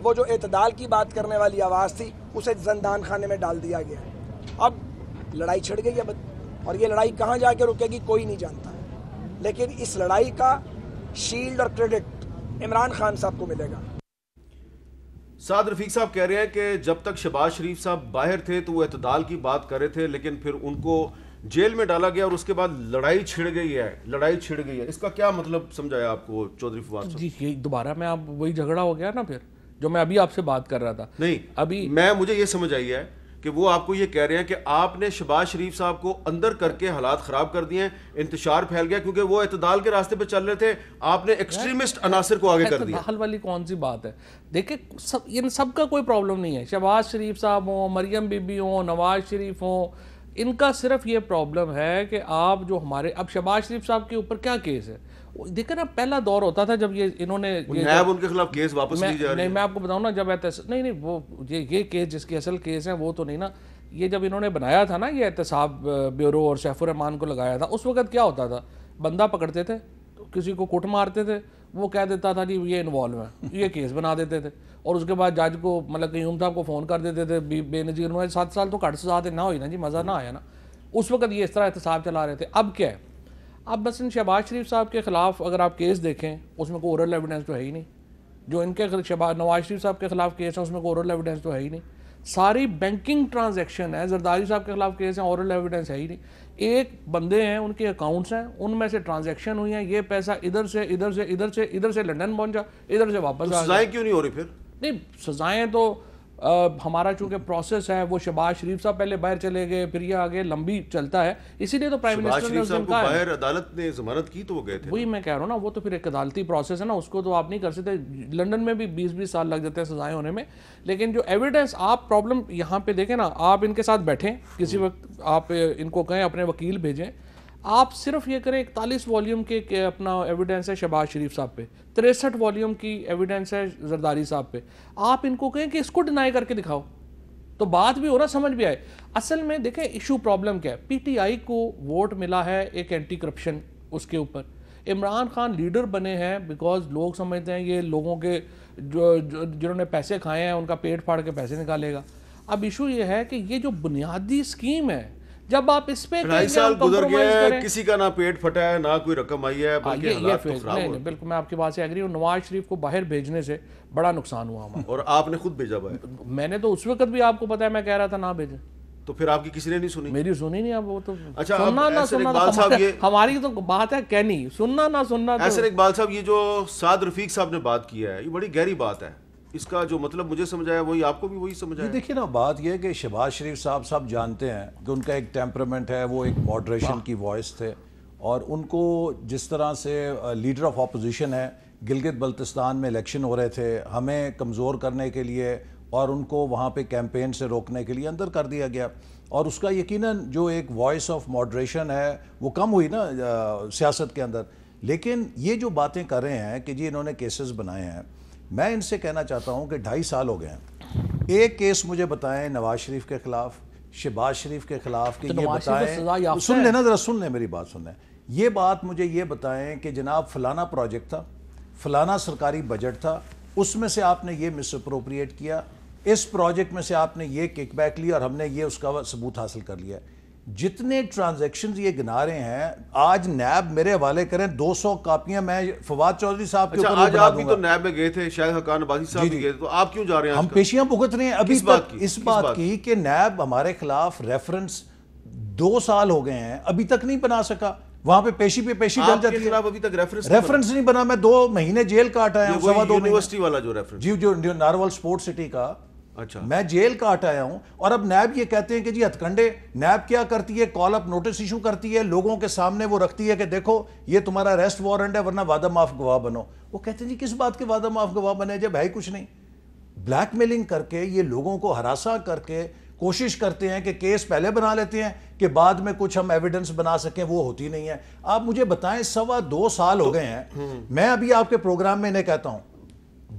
Speaker 3: वो जो अतदाल की बात करने वाली आवाज़ थी उसे जंदान खाने में डाल दिया गया अब लड़ाई छिड़ गई है और ये लड़ाई कहाँ जाके रुकेगी कोई नहीं जानता लेकिन इस लड़ाई का शील्ड और क्रेडिट इमरान खान साहब को मिलेगा
Speaker 1: साद रफीक साहब कह रहे हैं कि जब तक शबाज शरीफ साहब बाहर थे तो वो अतदाल की बात कर रहे थे लेकिन फिर उनको जेल में डाला गया और उसके बाद लड़ाई छिड़ गई है लड़ाई छिड़ गई है इसका क्या मतलब समझाया आपको चौधरी फवाद
Speaker 3: जी ये दोबारा में आप वही झगड़ा हो गया ना फिर जो मैं अभी आपसे बात कर रहा था
Speaker 1: नहीं अभी मैं मुझे ये समझ आई है कि वो आपको ये कह रहे हैं कि आपने शबाज शरीफ साहब को अंदर करके हालात खराब कर दिए इंतजार फैल गया क्योंकि वो इतदाल के रास्ते पर चल रहे थे आपने एक्सट्रीमिस्ट अनासर को आगे कर दिया
Speaker 3: वाली कौन सी बात है देखिए सब इन सब का कोई प्रॉब्लम नहीं है शहबाज शरीफ साहब हो मरियम बीबी हो नवाज शरीफ हों इनका सिर्फ ये प्रॉब्लम है कि आप जो हमारे अब शबाज शरीफ साहब के ऊपर क्या केस है देखे ना पहला दौर होता था जब ये इन्होंने ये उनके खिलाफ
Speaker 1: केस वापस मैं, जा नहीं मैं
Speaker 3: आपको बताऊँ ना जब एहतस नहीं नहीं वो ये ये केस जिसके असल केस है वो तो नहीं ना ये जब इन्होंने बनाया था ना ये एहतसाब ब्यूरो और सैफुररहमान को लगाया था उस वक्त क्या होता था बंदा पकड़ते थे तो किसी को कुट मारते थे वो कह देता था जी ये इन्वॉल्व है ये केस बना देते थे और उसके बाद जज को मतलब कयूम साहब को फ़ोन कर देते थे बेनजीर उन्होंने सात साल तो घट से ज़्यादा ना हुई ना जी मज़ा ना आया ना उस वक्त ये इस तरह एहतसाब चला रहे थे अब क्या है अब बस इन शहबाज शरीफ साहब के ख़िलाफ़ अगर आप केस देखें उसमें कोई औरल एविडेंस तो है ही नहीं जो इनके शहबाज नवाज शरीफ साहब के ख़िलाफ़ केस है उसमें कोई औरल एविडेंस तो है ही नहीं सारी बैंकिंग ट्रांजेक्शन है जरदारी साहब के खिलाफ केस है औरल एविडेंस है ही नहीं एक बंदे हैं उनके अकाउंट्स हैं उनमें से ट्रांजैक्शन हुई है ये पैसा इधर से इधर से इधर से इधर से लंदन पहुंचा इधर से वापस तो सजाएं क्यों नहीं हो रही फिर नहीं सजाएं तो आ, हमारा चूंकि प्रोसेस है वो शबाज शरीफ साहब पहले बाहर चले गए फिर ये आगे लंबी चलता है इसीलिए तो प्राइम मिनिस्टर ने बाहर
Speaker 1: अदालत ने जमानत की तो वो गए थे वही
Speaker 3: मैं कह रहा हूँ ना वो तो फिर एक अदालती प्रोसेस है ना उसको तो आप नहीं कर सकते लंदन में भी बीस बीस साल लग जाते हैं सजाएं होने में लेकिन जो एविडेंस आप प्रॉब्लम यहाँ पे देखें ना आप इनके साथ बैठें किसी हम्म। वक्त आप इनको कहें अपने वकील भेजें आप सिर्फ ये करें इकतालीस वॉल्यूम के, के अपना एविडेंस है शहबाज शरीफ साहब पे तिरसठ वॉल्यूम की एविडेंस है जरदारी साहब पे आप इनको कहें कि इसको डिनाई करके दिखाओ तो बात भी हो रहा समझ भी आए असल में देखें इशू प्रॉब्लम क्या है पीटीआई को वोट मिला है एक एंटी करप्शन उसके ऊपर इमरान खान लीडर बने हैं बिकॉज लोग समझते हैं ये लोगों के जो जिन्होंने पैसे खाए हैं उनका पेट फाड़ के पैसे निकालेगा अब इशू ये है कि ये जो बुनियादी स्कीम है जब आप इस
Speaker 4: पे साल गुजर गए किसी
Speaker 1: का ना पेट फटा है ना कोई रकम आई है आ, हाँ, ये, ये तो नहीं, नहीं,
Speaker 3: बिल्कुल मैं आपकी बात से एग्री हूँ नवाज शरीफ को बाहर भेजने से बड़ा नुकसान हुआ हमारा
Speaker 1: और आपने खुद भेजा बाहर
Speaker 3: मैंने तो उस वक्त भी आपको पता है मैं कह रहा था ना भेजे तो फिर आपकी किसी ने नहीं सुनी मेरी सुनी नहीं अब वो तो अच्छा सुनना ना सुनना तो साहब ये हमारी तो बात है कहनी सुनना ना सुनना तो...
Speaker 1: एक बाल साहब ये जो साद रफीक साहब ने बात
Speaker 2: की है ये बड़ी गहरी बात है इसका जो मतलब मुझे समझाया वही आपको भी वही समझाया देखिए ना बात यह कि शहबाज शरीफ साहब साहब जानते हैं कि उनका एक टेम्परमेंट है वो एक मॉडरेशन हाँ। की वॉइस थे और उनको जिस तरह से लीडर ऑफ अपोजिशन है गिलगित बल्तिस्तान में इलेक्शन हो रहे थे हमें कमज़ोर करने के लिए और उनको वहाँ पे कैंपेन से रोकने के लिए अंदर कर दिया गया और उसका यकीनन जो एक वॉइस ऑफ मॉडरेशन है वो कम हुई ना सियासत के अंदर लेकिन ये जो बातें कर रहे हैं कि जी इन्होंने केसेस बनाए हैं मैं इनसे कहना चाहता हूँ कि ढाई साल हो गए हैं एक केस मुझे बताएं नवाज शरीफ के खिलाफ शहबाज शरीफ के खिलाफ कि तो ये बताएं सुन लेना ज़रा सुन लें मेरी बात सुन लें ये बात मुझे ये बताएं कि जनाब फलाना प्रोजेक्ट था फलाना सरकारी बजट था उसमें से आपने ये मिसअप्रोप्रिएट किया इस प्रोजेक्ट में से आपने ये किकबैक लिया और हमने ये उसका सबूत हासिल कर लिया जितने ट्रांजैक्शन ये गिना रहे हैं आज नैब मेरे हवाले करें 200 कापियां मैं फवाद चौधरी साहब के अच्छा, ऊपर अच्छा, आज आप भी तो नैब
Speaker 1: में गए थे शायद हकान अबासी साहब भी गए थे तो आप क्यों जा रहे हैं हम
Speaker 2: पेशियां भुगत रहे हैं अभी इस बात की इस बात की कि नैब हमारे खिलाफ रेफरेंस दो साल हो गए हैं अभी तक नहीं बना सका वहां पे पेशी पे पेशी डल जाती है
Speaker 1: अभी तक रेफरेंस रेफरेंस
Speaker 2: नहीं बना मैं दो महीने जेल काटा है यूनिवर्सिटी वाला जो रेफरेंस जी जो नारवल स्पोर्ट्स सिटी का अच्छा मैं जेल काट आया हूं और अब नैब ये कहते हैं कि जी हथकंडे नैब क्या करती है कॉल अप नोटिस इशू करती है लोगों के सामने वो रखती है कि देखो ये तुम्हारा अरेस्ट वारंट है वरना वादा माफ गवाह बनो वो कहते हैं जी किस बात के वादा माफ गवाह बने जब है कुछ नहीं ब्लैकमेलिंग करके ये लोगों को हरासा करके कोशिश करते हैं कि केस पहले बना लेते हैं कि बाद में कुछ हम एविडेंस बना सकें वो होती नहीं है आप मुझे बताएं सवा दो साल हो तो गए हैं हम्म। मैं अभी आपके प्रोग्राम में इन्हें कहता हूं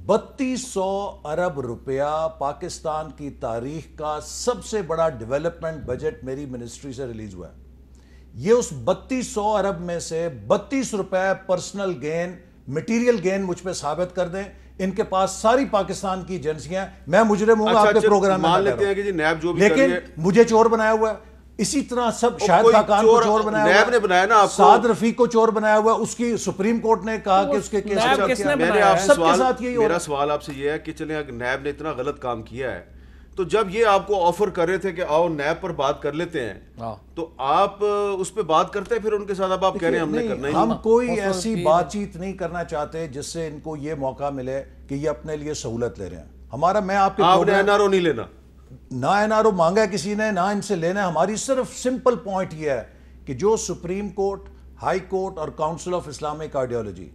Speaker 2: बत्तीस सौ अरब रुपया पाकिस्तान की तारीख का सबसे बड़ा डेवलपमेंट बजट मेरी मिनिस्ट्री से रिलीज हुआ है ये उस बत्तीस सौ अरब में से बत्तीस रुपए पर्सनल गेन मटेरियल गेन मुझ पर साबित कर दें इनके पास सारी पाकिस्तान की एजेंसियां मैं मुझे अच्छा, आपके प्रोग्राम अच्छा, में लेते हैं कि जी जो भी लेकिन मुझे चोर बनाया हुआ है इसी तरह सब शायद खाकान को चोर बनाया नैब ने बनाया ना आपको साद रफीक को चोर बनाया हुआ उसकी सुप्रीम कोर्ट ने कहा कि उसके केस मैंने आपसे सवाल मेरा
Speaker 1: सवाल आपसे यह है कि चले नैब ने इतना गलत काम किया है तो जब ये आपको ऑफर कर रहे थे कि आओ नैब पर बात कर लेते हैं हाँ। तो आप उस पर बात करते हैं फिर उनके साथ अब आप कह रहे हैं हमने करना ही हम कोई ऐसी
Speaker 2: बातचीत नहीं करना चाहते जिससे इनको ये मौका मिले कि ये अपने लिए सहूलत ले रहे हैं हमारा मैं आपके आपने एनआरओ नहीं लेना ना एन आर ओ मांगा किसी ने ना इनसे लेना है हमारी सिर्फ सिंपल पॉइंट यह है कि जो सुप्रीम कोर्ट हाई कोर्ट और काउंसिल ऑफ इस्लामिक आइडियोलॉजी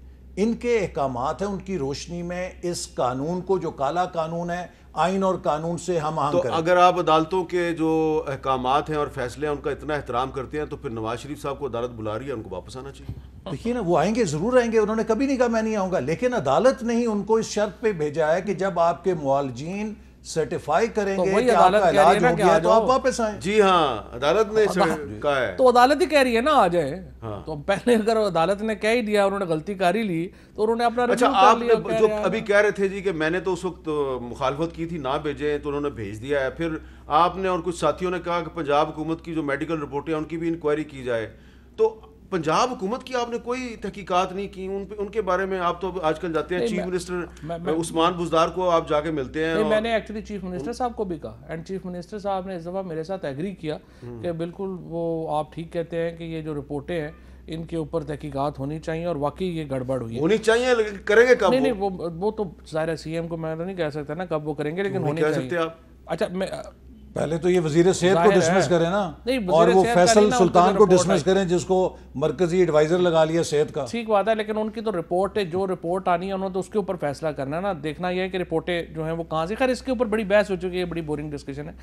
Speaker 2: इनके अहकाम हैं उनकी रोशनी में इस कानून को जो काला कानून है आइन और कानून से हम तो करें।
Speaker 1: अगर आप अदालतों के जो अहकाम हैं और फैसले हैं उनका इतना एहतराम करते हैं तो फिर नवाज शरीफ साहब को अदालत बुला रही है उनको वापस आना चाहिए
Speaker 2: देखिए ना वो आएंगे ज़रूर आएंगे उन्होंने कभी नहीं कहा मैं नहीं आऊँगा लेकिन अदालत ने ही उनको इस शर्त पर भेजा है कि जब आपके मुआलजीन सर्टिफाई करेंगे तो कि आपका इलाज हो गया तो आप वापस आए
Speaker 1: जी हाँ अदालत ने कहा है तो
Speaker 3: अदालत ही कह रही है ना आ जाए हाँ। तो पहले अगर अदालत ने कह ही दिया उन्होंने गलती कर ही ली तो उन्होंने अपना अच्छा आप जो अभी
Speaker 1: कह रहे थे जी कि मैंने तो उस वक्त मुखालफत की थी ना भेजे तो उन्होंने भेज दिया है फिर आपने और कुछ साथियों ने कहा कि पंजाब हुकूमत की जो मेडिकल रिपोर्टें हैं उनकी भी इंक्वायरी की जाए तो पंजाब हुकूमत की आपने कोई तहकीकात नहीं की उन उनके बारे में आप तो आजकल जाते हैं चीफ मिनिस्टर उस्मान बुजदार को आप जाके मिलते हैं और... मैंने
Speaker 3: एक्चुअली चीफ मिनिस्टर साहब को भी कहा एंड चीफ मिनिस्टर साहब ने इस दफ़ा मेरे साथ एग्री किया हम्म। कि बिल्कुल वो आप ठीक कहते हैं कि ये जो रिपोर्टें हैं इनके ऊपर तहकीकात होनी चाहिए और वाकई ये गड़बड़ हुई होनी चाहिए लेकिन करेंगे कब नहीं नहीं वो वो तो सारे सी को मैं तो नहीं कह सकता ना कब वो करेंगे लेकिन होनी चाहिए आप अच्छा मैं
Speaker 2: पहले तो ये वजीर सेहत को डिसमिस करें ना और वो फैसल तो सुल्तान को डिसमिस करें जिसको मरकजी एडवाइजर लगा लिया सेहत का
Speaker 3: ठीक बात है लेकिन उनकी तो रिपोर्ट है जो रिपोर्ट आनी है उन्होंने तो उसके ऊपर फैसला करना है ना देखना यह है कि रिपोर्टें जो है वो कहाँ से खैर इसके ऊपर बड़ी बहस हो चुकी है बड़ी बोरिंग डिस्कशन है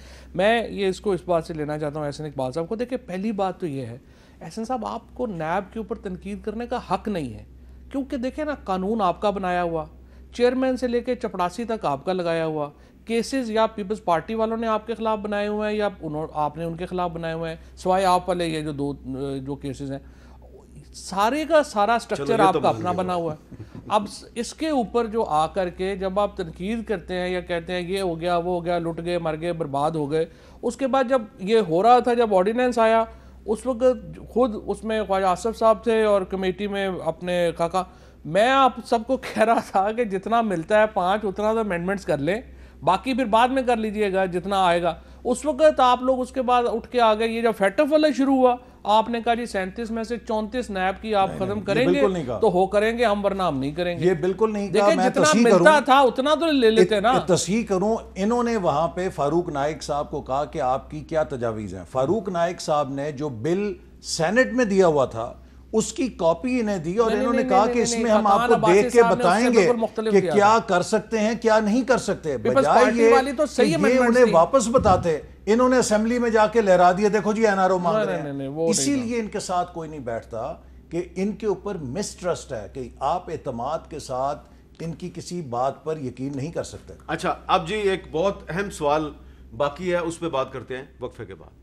Speaker 3: मैं ये इसको इस बात से लेना चाहता हूँ एहसन इकबाल साहब को देखिए पहली बात तो ये है एहसन साहब आपको नैब के ऊपर तनकीद करने का हक नहीं है क्योंकि देखें ना कानून आपका बनाया हुआ चेयरमैन से लेकर चपरासी तक आपका लगाया हुआ केसेस या पीपल्स पार्टी वालों ने आपके खिलाफ बनाए हुए हैं या उन्होंने आपने उनके खिलाफ बनाए हुए हैं सिवाय आप वाले ये जो दो जो केसेस हैं सारे का सारा स्ट्रक्चर तो आपका तो अपना बना हुआ है अब इसके ऊपर जो आकर के जब आप तनकीद करते हैं या कहते हैं ये हो गया वो हो गया लुट गए मर गए बर्बाद हो गए उसके बाद जब ये हो रहा था जब ऑर्डिनेंस आया उस वक्त खुद उसमें ख्वाजा आसफ साहब थे और कमेटी में अपने काका मैं आप सबको <laughs> कह रहा था कि जितना मिलता है पाँच उतना तो अमेंडमेंट्स कर लें बाकी फिर बाद में कर लीजिएगा जितना आएगा उस वक्त आप लोग उसके बाद उठ के आ गए ये जब फैटर फलर शुरू हुआ आपने कहा जी सैंतीस में से चौंतीस नैब की आप खत्म करेंगे तो हो करेंगे हम वरना हम नहीं करेंगे ये बिल्कुल नहीं देखिए जितना मिलता था उतना तो ले लेते ना
Speaker 2: तस्ही करूं इन्होंने वहां पे फारूक नायक साहब को कहा कि आपकी क्या तजावीज़ है फारूक नायक साहब ने जो बिल सेनेट में दिया हुआ था उसकी कॉपी इन्हें दी और इन्होंने कहा कि इसमें हम आपको देख के बताएंगे कि क्या कर सकते हैं क्या नहीं कर सकते बजाय ये तो सही उन्हें वापस बताते इन्होंने असेंबली में जाके लहरा दिया देखो जी एनआरओ मांग रहे हैं इसीलिए इनके साथ कोई नहीं बैठता कि इनके ऊपर मिसट्रस्ट है कि आप एतमाद के साथ इनकी किसी बात पर यकीन नहीं कर सकते
Speaker 1: अच्छा अब जी एक बहुत अहम सवाल बाकी है उस पर बात करते हैं वक्फे के बाद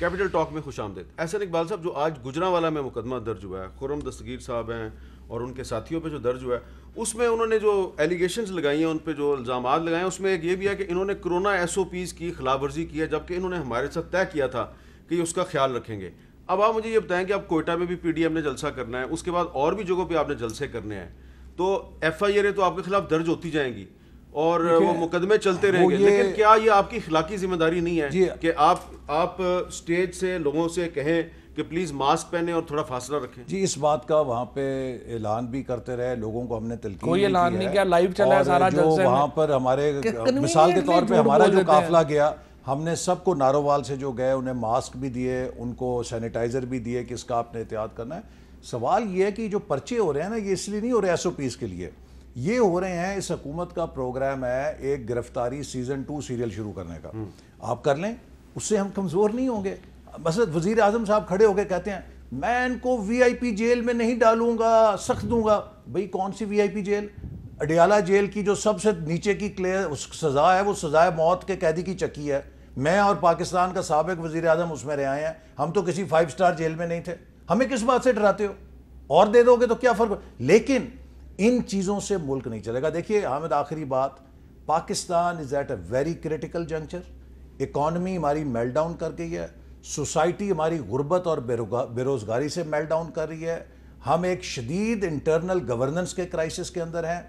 Speaker 1: कैपिटल टॉक में खुश आमदेद एहसन इकबाल साहब जो आज गुजरावाला में मुकदमा दर्ज हुआ है खुरम दस्तगीर साहब हैं और उनके साथियों पे जो दर्ज हुआ है उसमें उन्होंने जो एलिगेशंस लगाई हैं उन पे जो इल्ज़ाम लगाए हैं उसमें एक ये भी है कि इन्होंने कोरोना एस ओ पीज़ की खिलाफ वर्जी की है जबकि इन्होंने हमारे साथ तय किया था कि उसका ख्याल रखेंगे अब आप मुझे ये बताएं कि आप कोयटा में भी पी ने जलसा करना है उसके बाद और भी जगहों पर आपने जलसे करने हैं तो एफ आई तो आपके खिलाफ दर्ज होती जाएंगी और वो मुकदमे चलते रहेंगे लेकिन क्या ये आपकी खिलाकी जिम्मेदारी नहीं है कि आप आप स्टेज से लोगों से कहें कि प्लीज़ मास्क पहने और थोड़ा फासला रखें जी
Speaker 2: इस बात का वहाँ पे ऐलान भी करते रहे लोगों को हमने तलकी कोई ऐलान नहीं किया लाइव चला है सारा जो वहाँ पर हमारे मिसाल के तौर पे हमारा जो काफिला गया हमने सबको नारोवाल से जो गए उन्हें मास्क भी दिए उनको सैनिटाइज़र भी दिए कि इसका आपने एहतियात करना है सवाल ये है कि जो पर्चे हो रहे हैं ना ये इसलिए नहीं हो रहे एस के लिए ये हो रहे हैं इस हकूमत का प्रोग्राम है एक गिरफ्तारी सीजन टू सीरियल शुरू करने का हम्म। आप कर लें उससे हम कमज़ोर नहीं होंगे मसद वजीर आजम साहब खड़े होकर कहते हैं मैं इनको वीआईपी जेल में नहीं डालूंगा सख्त दूंगा भाई कौन सी वीआईपी जेल अडियाला जेल की जो सबसे नीचे की क्लियर सज़ा है वो सज़ाए मौत के कैदी की चक्की है मैं और पाकिस्तान का सबक वजी अजम उसमें रहे आए हैं हम तो किसी फाइव स्टार जेल में नहीं थे हमें किस बात से डराते हो और दे दोगे तो क्या फ़र्क लेकिन इन चीज़ों से मुल्क नहीं चलेगा देखिए हामिद आखिरी बात Pakistan is at a very critical juncture economy हमारी मेल डाउन कर गई है सोसाइटी हमारी गुर्बत और बेरोज़गारी से मेल्टाउन डाउन कर रही है हम एक शदीद इंटरनल गवर्नेंस के क्राइसिस के अंदर हैं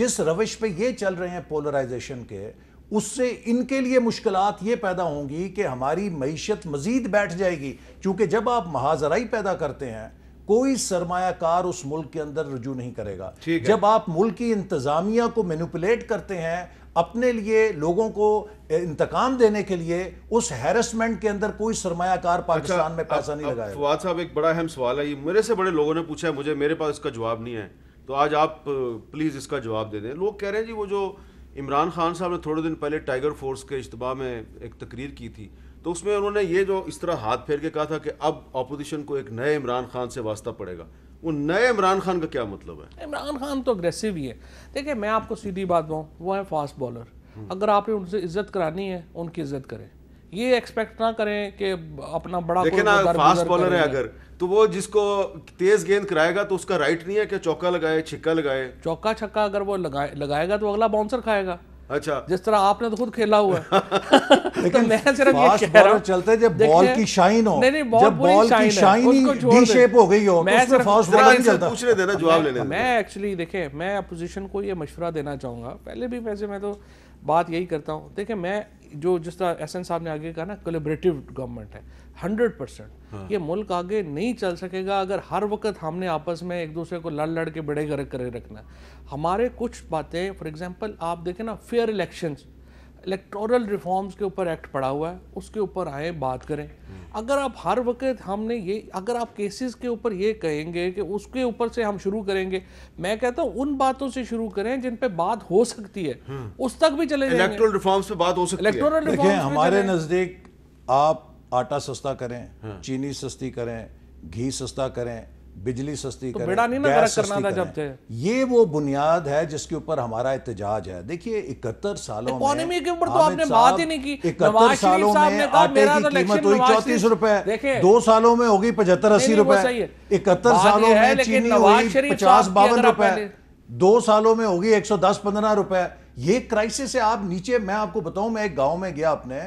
Speaker 2: जिस रविश पे ये चल रहे हैं पोलराइजेशन के उससे इनके लिए मुश्किल ये पैदा होंगी कि हमारी मीशत मज़ीद बैठ जाएगी क्योंकि जब आप महाजराई पैदा करते हैं कोई सरमायाकार उस मुल्क के अंदर रजू नहीं करेगा जब आप मुल्क की इंतज़ामिया को मैनुपलेट करते हैं अपने लिए लोगों को इंतकाम देने के लिए उस हैरसमेंट के अंदर कोई सरमायाकार अच्छा, पाकिस्तान अच्छा, में पैसा अब, नहीं लगाया
Speaker 1: फवाद साहब एक बड़ा अहम सवाल है ये मेरे से बड़े लोगों ने पूछा है मुझे मेरे पास इसका जवाब नहीं है तो आज आप प्लीज़ इसका जवाब दे दें लोग कह रहे हैं जी वो जो इमरान खान साहब ने थोड़े दिन पहले टाइगर फोर्स के इज्तबा में एक तकरीर की थी तो उसमें उन्होंने ये जो इस तरह हाथ फेर के कहा था कि अब अपोजिशन को एक नए इमरान खान से वास्ता पड़ेगा वो नए इमरान खान का क्या मतलब
Speaker 3: है इमरान खान तो अग्रेसिव ही है देखिए मैं आपको सीधी बात बताऊँ वो है फास्ट हम्म। बॉलर अगर आपने उनसे इज्जत करानी है उनकी इज्जत करें ये एक्सपेक्ट ना करें कि अपना बड़ा लेकिन फास्ट बॉलर है
Speaker 1: अगर तो वो जिसको तेज गेंद कराएगा तो उसका राइट नहीं है कि चौका
Speaker 3: लगाए छक्का लगाए चौका छक्का अगर वो लगाए लगाएगा तो अगला बाउंसर खाएगा अच्छा जिस तरह आपने तो खुद खेला हुआ <laughs> लेकिन तो मैं
Speaker 1: सिर्फ ये कह रहा हूं चलते जब बॉल की
Speaker 2: शाइन हो नहीं, नहीं, बॉल जब बॉल की शाइन ही डी शेप हो गई हो मैं तो सिर्फ फास्ट बॉलर नहीं चलता पूछने देना जवाब लेने <laughs>
Speaker 3: मैं एक्चुअली देखें मैं अपोजिशन को ये मशवरा देना चाहूंगा पहले भी वैसे मैं तो बात यही करता हूं देखें मैं जो जिस तरह एस साहब ने आगे कहा ना कोलेबरेटिव गवर्नमेंट है हंड्रेड परसेंट हाँ। ये मुल्क आगे नहीं चल सकेगा अगर हर वक्त हमने आपस में एक दूसरे को लड़ लड़ के बड़े गरक करे रखना हमारे कुछ बातें फॉर एग्जांपल आप देखें ना फेयर इलेक्शंस इलेक्टोरल रिफॉर्म्स के ऊपर एक्ट पड़ा हुआ है उसके ऊपर आए बात करें हम्म। अगर आप हर वक्त हमने ये अगर आप केसेस के ऊपर ये कहेंगे कि उसके ऊपर से हम शुरू करेंगे मैं कहता हूँ उन बातों से शुरू करें जिन पे बात हो सकती है हम्म। उस तक भी चले इलेक्टोरल
Speaker 2: रिफॉर्म्स पे बात हो सकती है इलेक्टोरल हमारे नज़दीक आप आटा सस्ता करें हाँ। चीनी सस्ती करें घी सस्ता करें बिजली सस्ती तो करें बेड़ा नहीं गैस करना करें। जब ये वो बुनियाद है जिसके ऊपर हमारा एहतजाज है देखिए इकहत्तर सालों इकोनॉमी के ऊपर तो आपने बात ही नहीं की इकहत्तर सालों में आटे की तो कीमत हुई चौंतीस रुपए दो सालों में होगी पचहत्तर अस्सी रुपए इकहत्तर सालों में चीनी हुई पचास बावन रुपए दो सालों में होगी एक सौ दस पंद्रह रुपए ये क्राइसिस है आप नीचे मैं आपको बताऊं मैं एक गांव में गया अपने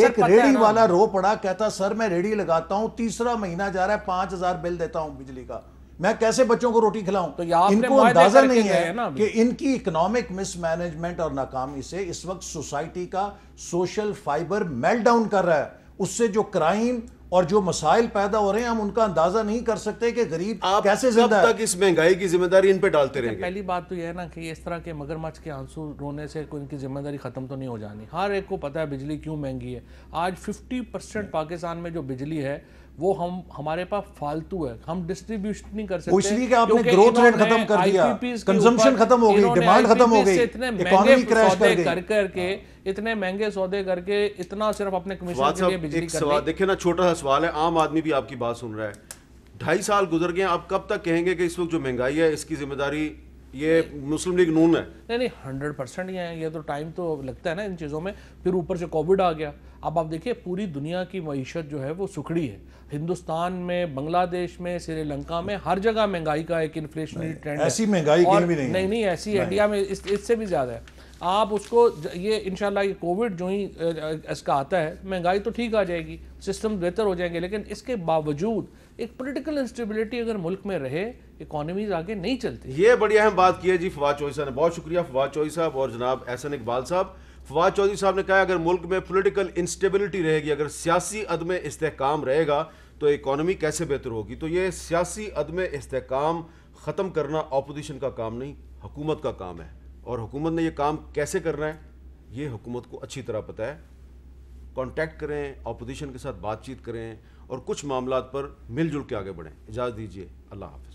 Speaker 2: एक रेडी वाला रो पड़ा कहता सर मैं रेडी लगाता हूँ तीसरा महीना जा रहा है पांच हजार बिल देता हूँ बिजली का मैं कैसे बच्चों को रोटी खिलाऊं तो इनको अंदाजा नहीं है कि इनकी इकोनॉमिक मिसमैनेजमेंट और नाकामी से इस वक्त सोसाइटी का सोशल फाइबर मेल्ट डाउन कर रहा है उससे जो क्राइम और जो मसाइल पैदा हो रहे हैं हम उनका अंदाजा नहीं कर सकते कि गरीब आप कैसे जिंदा तक इस महंगाई की जिम्मेदारी इन पे डालते रहेंगे
Speaker 3: पहली बात तो यह है ना कि इस तरह के मगरमच्छ के आंसू रोने से कोई इनकी जिम्मेदारी खत्म तो नहीं हो जानी हर एक को पता है बिजली क्यों महंगी है आज फिफ्टी परसेंट पाकिस्तान में जो बिजली है वो हम हमारे पास फालतू है हम डिस्ट्रीब्यूशन नहीं कर सकते इसलिए कि आपने ग्रोथ रेट खत्म कर दिया कंजम्पशन खत्म हो गई डिमांड खत्म हो गई इतने महंगे क्रैश कर कर करके इतने महंगे सौदे करके इतना सिर्फ अपने कमीशन के लिए बिजली कर
Speaker 1: देखिए ना छोटा सा सवाल है आम आदमी भी आपकी बात सुन रहा है ढाई साल गुजर गए आप कब तक कहेंगे कि इस वक्त जो महंगाई है इसकी जिम्मेदारी ये मुस्लिम लीग नून है
Speaker 3: नहीं नहीं हंड्रेड परसेंट ये है ये तो टाइम तो लगता है ना इन चीज़ों में फिर ऊपर से कोविड आ गया अब आप देखिए पूरी दुनिया की मीशत जो है वो सुखड़ी है हिंदुस्तान में बांग्लादेश में श्रीलंका में हर जगह महंगाई का एक इन्फ्लेशनरी ट्रेंड ऐसी महंगाई भी नहीं नहीं नहीं ऐसी इंडिया में इस इससे भी ज़्यादा है आप उसको ये इनशाला ये कोविड जो ही इसका आता है महंगाई तो ठीक आ जाएगी सिस्टम बेहतर हो जाएंगे लेकिन इसके बावजूद एक पोलिटिकल इंस्टेबिलिटी अगर मुल्क में रहे इकोनॉमीज आगे नहीं चलती
Speaker 1: ये बड़ी अहम बात की है जी फवाद चौई साहब ने बहुत शुक्रिया फवाद चौई साहब और जनाब एहसन इकबाल साहब फवाद चौधरी साहब ने कहा अगर मुल्क में पोलिटिकल इंस्टेबिलिटी रहेगी अगर सियासी अदम इसकाम रहेगा तो इकॉनमी कैसे बेहतर होगी तो ये सियासी अदम इसकाम ख़त्म करना अपोजिशन का काम नहीं हुकूमत का काम है और हुकूमत ने यह काम कैसे करना है ये हुकूमत को अच्छी तरह पता है कॉन्टैक्ट करें अपोजिशन के साथ बातचीत करें और कुछ मामला पर मिलजुल के आगे बढ़ें इजाज़त दीजिए अल्लाह हाफ